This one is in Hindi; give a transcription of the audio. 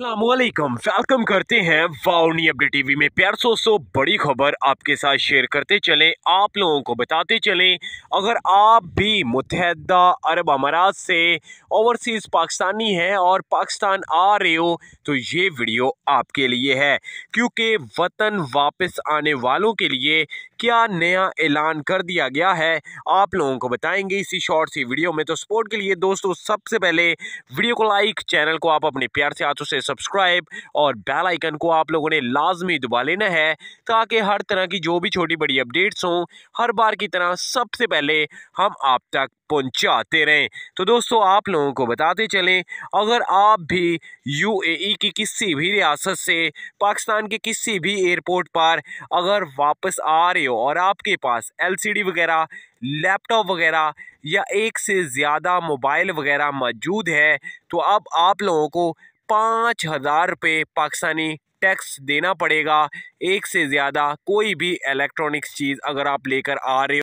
अल्लाम वेलकम करते हैं वाउनी अपडेट टीवी में प्यार सोसो बड़ी खबर आपके साथ शेयर करते चलें आप लोगों को बताते चलें अगर आप भी मुतहदा अरब अमारात से ओवरसीज़ पाकिस्तानी हैं और पाकिस्तान आ रहे हो तो ये वीडियो आपके लिए है क्योंकि वतन वापस आने वालों के लिए क्या नया ऐलान कर दिया गया है आप लोगों को बताएंगे इसी शॉर्ट सी वीडियो में तो सपोर्ट के लिए दोस्तों सबसे पहले वीडियो को लाइक चैनल को आप अपने प्यार से हाथों से सब्सक्राइब और बेल आइकन को आप लोगों ने लाजमी दबा लेना है ताकि हर तरह की जो भी छोटी बड़ी अपडेट्स हों हर बार की तरह सबसे पहले हम आप तक पहुंचाते रहें तो दोस्तों आप लोगों को बताते चलें अगर आप भी यूएई e की किसी भी रियासत से पाकिस्तान के किसी भी एयरपोर्ट पर अगर वापस आ रहे हो और आपके पास एलसीडी वगैरह लैपटॉप वगैरह या एक से ज़्यादा मोबाइल वगैरह मौजूद है तो अब आप लोगों को पाँच हज़ार रुपये पाकिस्तानी टैक्स देना पड़ेगा एक से ज़्यादा कोई भी इलेक्ट्रॉनिक्स चीज़ अगर आप लेकर आ रहे हो